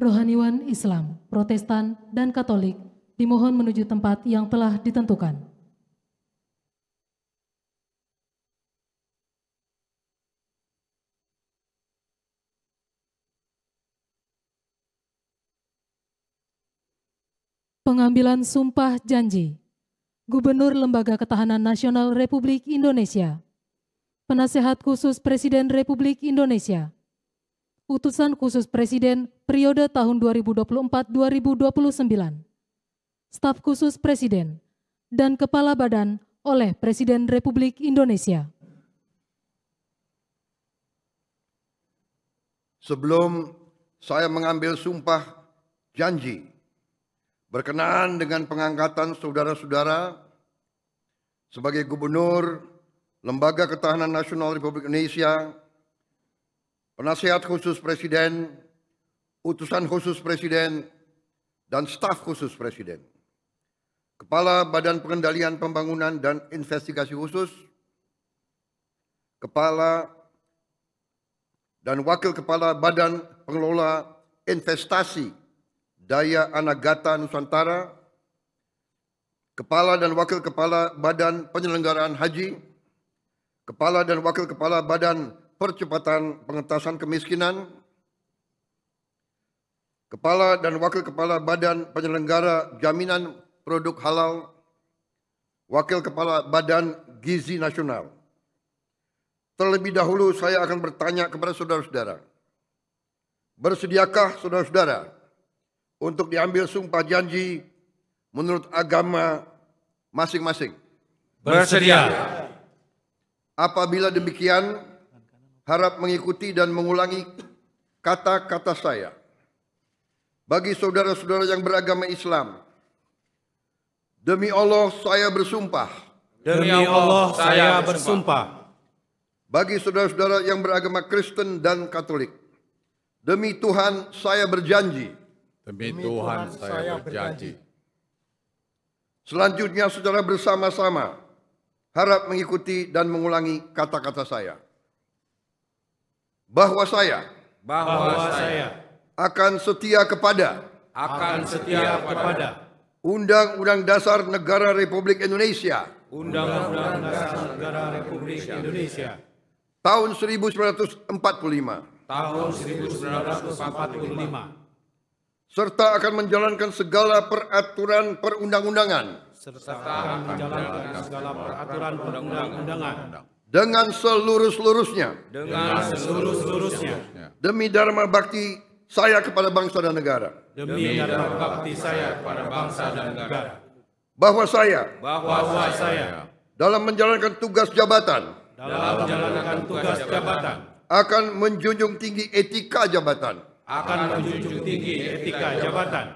rohaniwan Islam, Protestan, dan Katolik dimohon menuju tempat yang telah ditentukan. Pengambilan Sumpah Janji Gubernur Lembaga Ketahanan Nasional Republik Indonesia Penasehat Khusus Presiden Republik Indonesia Utusan Khusus Presiden periode tahun 2024-2029, Staf Khusus Presiden, dan Kepala Badan oleh Presiden Republik Indonesia. Sebelum saya mengambil sumpah janji berkenaan dengan pengangkatan saudara-saudara sebagai Gubernur Lembaga Ketahanan Nasional Republik Indonesia Penasihat khusus Presiden, utusan khusus Presiden, dan staf khusus Presiden. Kepala Badan Pengendalian Pembangunan dan Investigasi Khusus, Kepala dan Wakil Kepala Badan Pengelola Investasi Daya Anagata Nusantara, Kepala dan Wakil Kepala Badan Penyelenggaraan Haji, Kepala dan Wakil Kepala Badan percepatan pengentasan kemiskinan, Kepala dan Wakil Kepala Badan Penyelenggara Jaminan Produk Halal, Wakil Kepala Badan Gizi Nasional. Terlebih dahulu saya akan bertanya kepada saudara-saudara. Bersediakah saudara-saudara untuk diambil sumpah janji menurut agama masing-masing? Bersedia. Apabila demikian, harap mengikuti dan mengulangi kata-kata saya. Bagi saudara-saudara yang beragama Islam, demi Allah saya bersumpah. Demi Allah saya bersumpah. Bagi saudara-saudara yang beragama Kristen dan Katolik, demi Tuhan saya berjanji. Demi Tuhan saya berjanji. Selanjutnya saudara bersama-sama harap mengikuti dan mengulangi kata-kata saya bahwa saya bahwa saya akan setia kepada akan setia kepada Undang-Undang Dasar Negara Republik Indonesia Undang-Undang Dasar Negara Republik Indonesia tahun 1945 tahun 1945 serta akan menjalankan segala peraturan perundang-undangan serta akan menjalankan segala peraturan perundang-undangan dengan selurus-lurusnya, dengan seluruh lurusnya demi dharma bakti saya kepada bangsa dan negara demi dharma bakti saya kepada bangsa dan negara bahwa saya bahwa saya dalam menjalankan tugas jabatan dalam menjalankan tugas jabatan akan menjunjung tinggi etika jabatan akan menjunjung tinggi etika jabatan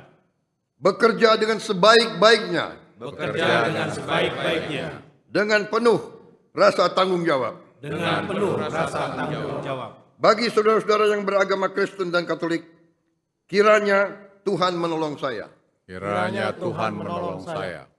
bekerja dengan sebaik-baiknya bekerja dengan sebaik-baiknya dengan penuh rasa tanggung jawab. Dengan penuh rasa tanggung jawab. Bagi saudara-saudara yang beragama Kristen dan Katolik, kiranya Tuhan menolong saya. Kiranya Tuhan menolong saya.